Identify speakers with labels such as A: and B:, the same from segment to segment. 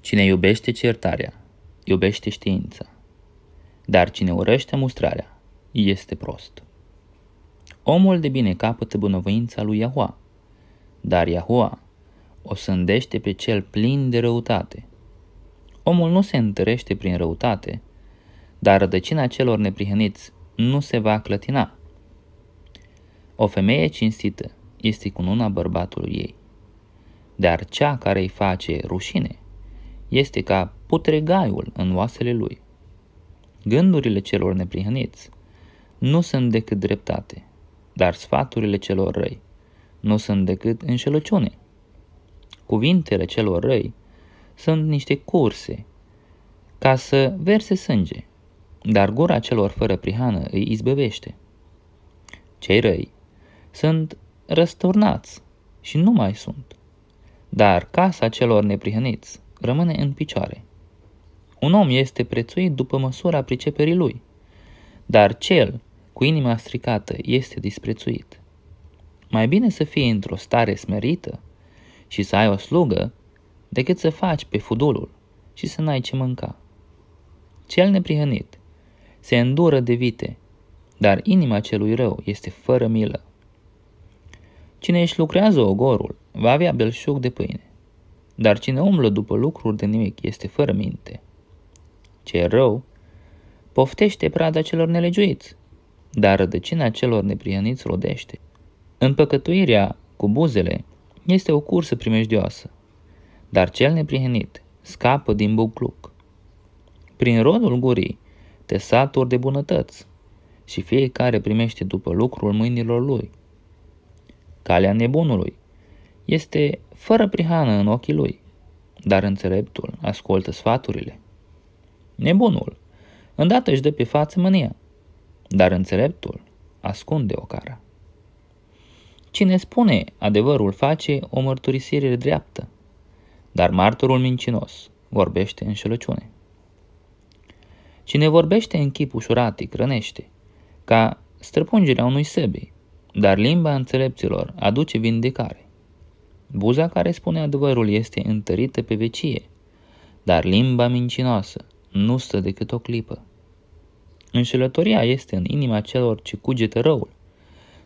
A: Cine iubește certarea, iubește știința. Dar cine urăște mustrarea, este prost. Omul de bine capătă bunăvoința lui Iahua, dar Iahua o sândește pe cel plin de răutate. Omul nu se întărește prin răutate, dar rădăcina celor neprihăniți nu se va clătina. O femeie cinstită este cununa bărbatului ei, dar cea care îi face rușine este ca putregaiul în oasele lui. Gândurile celor neprihăniți nu sunt decât dreptate, dar sfaturile celor răi nu sunt decât înșelăciune. Cuvintele celor răi sunt niște curse ca să verse sânge, dar gura celor fără prihană îi izbăvește. Cei răi sunt răsturnați și nu mai sunt, dar casa celor neprihăniți rămâne în picioare. Un om este prețuit după măsura priceperii lui, dar cel cu inima stricată este disprețuit. Mai bine să fii într-o stare smerită și să ai o slugă decât să faci pe fudulul și să n-ai ce mânca. Cel neprihănit se îndură de vite, dar inima celui rău este fără milă. Cine își lucrează ogorul va avea belșug de pâine, dar cine umblă după lucruri de nimic este fără minte. Ce rău, poftește prada celor nelegiuiți, dar rădăcina celor neprieniți rodește. Împăcătuirea cu buzele este o cursă primejdioasă, dar cel neprihenit scapă din bucluc. Prin rodul gurii te saturi de bunătăți și fiecare primește după lucrul mâinilor lui. Calea nebunului este fără prihană în ochii lui, dar înțeleptul ascultă sfaturile. Nebunul îndată își dă pe față mânia, dar înțeleptul ascunde o cara. Cine spune adevărul face o mărturisire dreaptă, dar martorul mincinos vorbește șelăciune. Cine vorbește în chip ușuratic rănește, ca străpungerea unui sebei, dar limba înțelepților aduce vindecare. Buza care spune adevărul este întărită pe vecie, dar limba mincinoasă nu stă decât o clipă. Înșelătoria este în inima celor ce cugetă răul,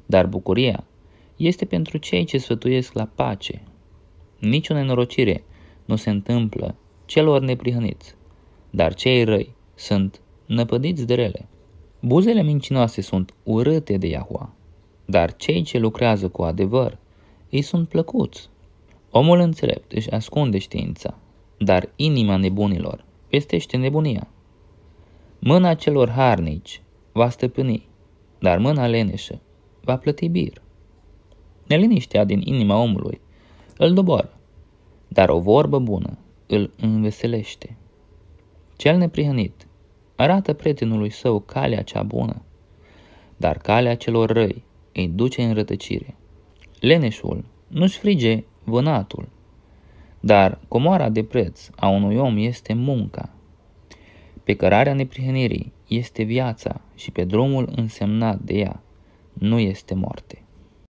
A: dar bucuria este pentru cei ce sfătuiesc la pace. Nici o nenorocire nu se întâmplă celor neprihăniți, dar cei răi sunt năpădiți de rele. Buzele mincinoase sunt urâte de Iahua, dar cei ce lucrează cu adevăr ei sunt plăcuți. Omul înțelept își ascunde știința, dar inima nebunilor pestește nebunia. Mâna celor harnici va stăpâni, dar mâna leneșă va plăti bir. Neliniștea din inima omului îl doboară, dar o vorbă bună îl înveselește. Cel neprihănit arată prietenului său calea cea bună, dar calea celor răi îi duce în rătăcire. Leneșul nu-și frige vânatul. Dar comoara de preț a unui om este munca. Pe cărarea neprihănirii este viața și pe drumul însemnat de ea nu este moarte.